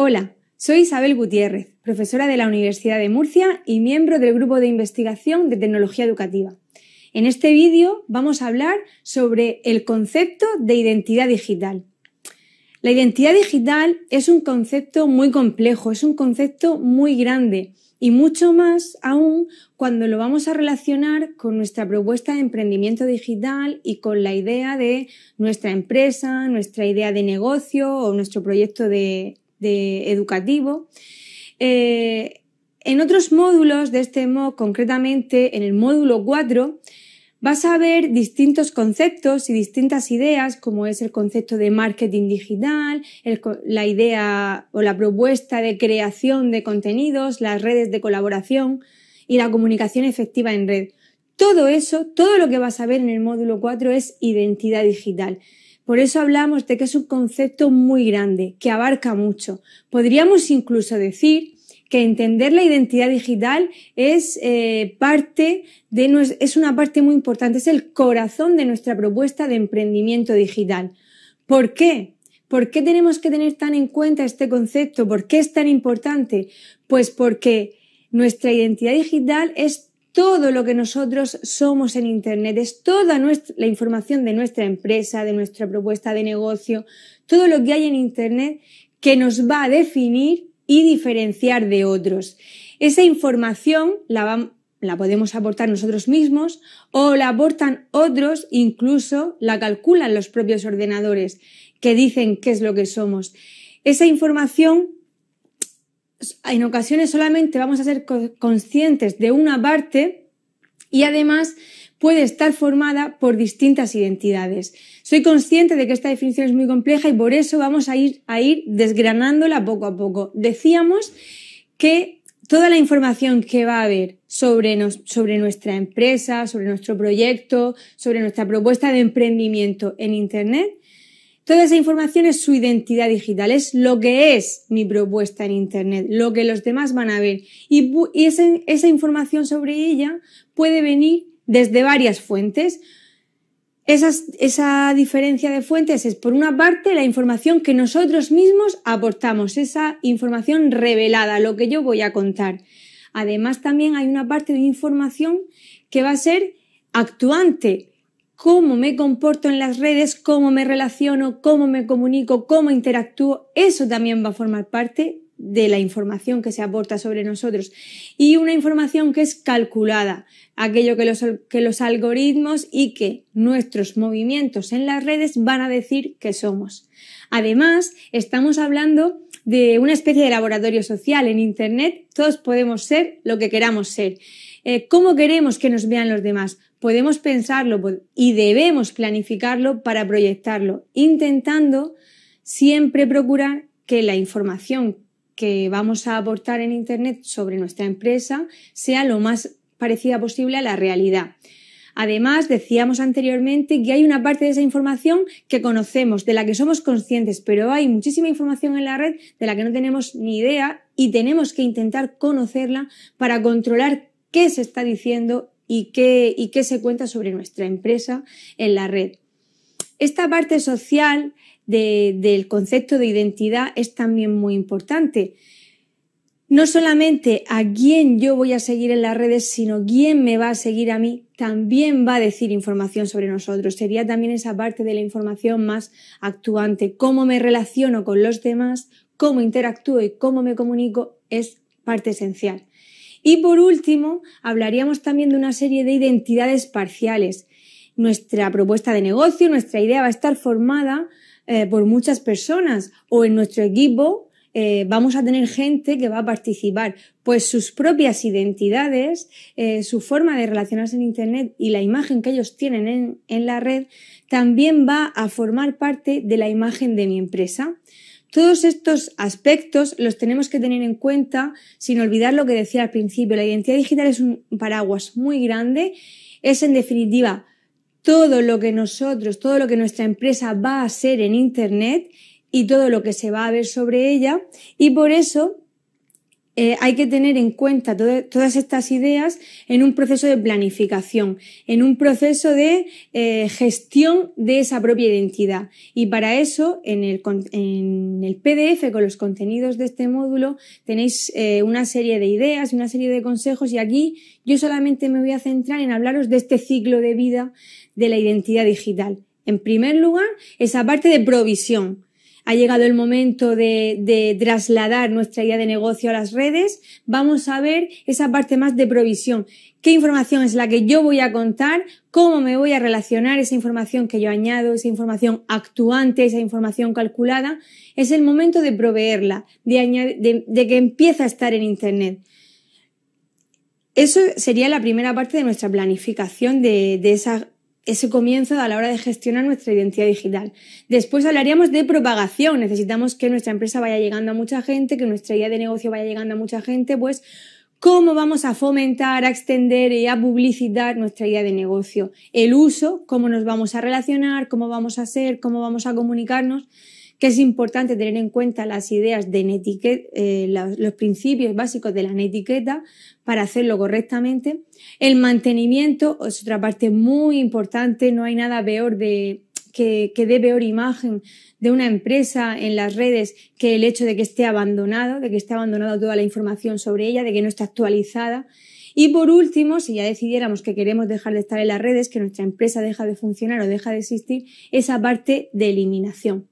Hola, soy Isabel Gutiérrez, profesora de la Universidad de Murcia y miembro del Grupo de Investigación de Tecnología Educativa. En este vídeo vamos a hablar sobre el concepto de identidad digital. La identidad digital es un concepto muy complejo, es un concepto muy grande y mucho más aún cuando lo vamos a relacionar con nuestra propuesta de emprendimiento digital y con la idea de nuestra empresa, nuestra idea de negocio o nuestro proyecto de, de educativo. Eh, en otros módulos de este MOOC, concretamente en el módulo 4, vas a ver distintos conceptos y distintas ideas, como es el concepto de marketing digital, la idea o la propuesta de creación de contenidos, las redes de colaboración y la comunicación efectiva en red. Todo eso, todo lo que vas a ver en el módulo 4 es identidad digital. Por eso hablamos de que es un concepto muy grande, que abarca mucho. Podríamos incluso decir que entender la identidad digital es eh, parte de es una parte muy importante, es el corazón de nuestra propuesta de emprendimiento digital. ¿Por qué? ¿Por qué tenemos que tener tan en cuenta este concepto? ¿Por qué es tan importante? Pues porque nuestra identidad digital es todo lo que nosotros somos en Internet, es toda la información de nuestra empresa, de nuestra propuesta de negocio, todo lo que hay en Internet que nos va a definir y diferenciar de otros. Esa información la podemos aportar nosotros mismos o la aportan otros, incluso la calculan los propios ordenadores que dicen qué es lo que somos. Esa información en ocasiones solamente vamos a ser conscientes de una parte y además puede estar formada por distintas identidades. Soy consciente de que esta definición es muy compleja y por eso vamos a ir, desgranándola poco a poco. Decíamos que toda la información que va a haber sobre, sobre nuestra empresa, sobre nuestro proyecto, sobre nuestra propuesta de emprendimiento en Internet, Toda esa información es su identidad digital, es lo que es mi propuesta en Internet, lo que los demás van a ver. Y, esa, información sobre ella puede venir desde varias fuentes. esa diferencia de fuentes es, por una parte, la información que nosotros mismos aportamos, esa información revelada, lo que yo voy a contar. Además, también hay una parte de información que va a ser actuante, cómo me comporto en las redes, cómo me relaciono, cómo me comunico, cómo interactúo, eso también va a formar parte de la información que se aporta sobre nosotros y una información que es calculada, aquello que los, algoritmos y que nuestros movimientos en las redes van a decir que somos. Además, estamos hablando de una especie de laboratorio social en Internet, todos podemos ser lo que queramos ser. Eh, ¿Cómo queremos que nos vean los demás? podemos pensarlo pues, y debemos planificarlo para proyectarlo, intentando siempre procurar que la información que vamos a aportar en Internet sobre nuestra empresa sea lo más parecida posible a la realidad. Además, decíamos anteriormente que hay una parte de esa información que conocemos, de la que somos conscientes, pero hay muchísima información en la red de la que no tenemos ni idea y tenemos que intentar conocerla para controlar qué se está diciendo y qué, y qué se cuenta sobre nuestra empresa en la red. Esta parte social del concepto de identidad es también muy importante. No solamente a quién yo voy a seguir en las redes, sino quién me va a seguir a mí, también va a decir información sobre nosotros. Sería también esa parte de la información más actuante. Cómo me relaciono con los demás, cómo interactúo y cómo me comunico es parte esencial. Y por último, hablaríamos también de una serie de identidades parciales. Nuestra propuesta de negocio, nuestra idea va a estar formada eh, por muchas personas o en nuestro equipo eh, vamos a tener gente que va a participar, pues sus propias identidades, eh, su forma de relacionarse en Internet y la imagen que ellos tienen en la red también va a formar parte de la imagen de mi empresa. Todos estos aspectos los tenemos que tener en cuenta sin olvidar lo que decía al principio. La identidad digital es un paraguas muy grande. Es en definitiva todo lo que nosotros, todo lo que nuestra empresa va a ser en Internet y todo lo que se va a ver sobre ella. Y por eso eh, hay que tener en cuenta todas estas ideas en un proceso de planificación, en un proceso de eh, gestión de esa propia identidad. Y para eso, en el, PDF con los contenidos de este módulo, tenéis eh, una serie de ideas y una serie de consejos. Y aquí yo solamente me voy a centrar en hablaros de este ciclo de vida de la identidad digital. En primer lugar, esa parte de provisión ha llegado el momento de, trasladar nuestra idea de negocio a las redes, vamos a ver esa parte más de provisión. ¿Qué información es la que yo voy a contar? ¿Cómo me voy a relacionar esa información que yo añado, esa información actuante, esa información calculada? Es el momento de proveerla, de, que empieza a estar en Internet. Eso sería la primera parte de nuestra planificación de, de, esa ese comienzo a la hora de gestionar nuestra identidad digital. Después hablaríamos de propagación. Necesitamos que nuestra empresa vaya llegando a mucha gente, que nuestra idea de negocio vaya llegando a mucha gente, pues cómo vamos a fomentar, a extender y a publicitar nuestra idea de negocio. El uso, cómo nos vamos a relacionar, cómo vamos a ser, cómo vamos a comunicarnos que es importante tener en cuenta las ideas de netiquet, eh, los, principios básicos de la netiqueta para hacerlo correctamente. El mantenimiento es otra parte muy importante, no hay nada peor de, que, que dé peor imagen de una empresa en las redes que el hecho de que esté abandonado, de que esté abandonada toda la información sobre ella, de que no esté actualizada. Y por último, si ya decidiéramos que queremos dejar de estar en las redes, que nuestra empresa deja de funcionar o deja de existir, esa parte de eliminación.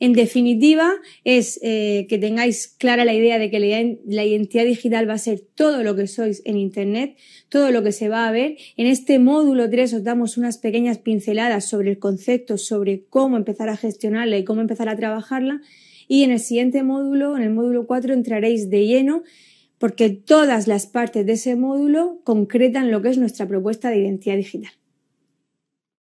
En definitiva, es eh, que tengáis clara la idea de que la identidad digital va a ser todo lo que sois en Internet, todo lo que se va a ver. En este módulo 3 os damos unas pequeñas pinceladas sobre el concepto, sobre cómo empezar a gestionarla y cómo empezar a trabajarla. Y en el siguiente módulo, en el módulo 4, entraréis de lleno porque todas las partes de ese módulo concretan lo que es nuestra propuesta de identidad digital.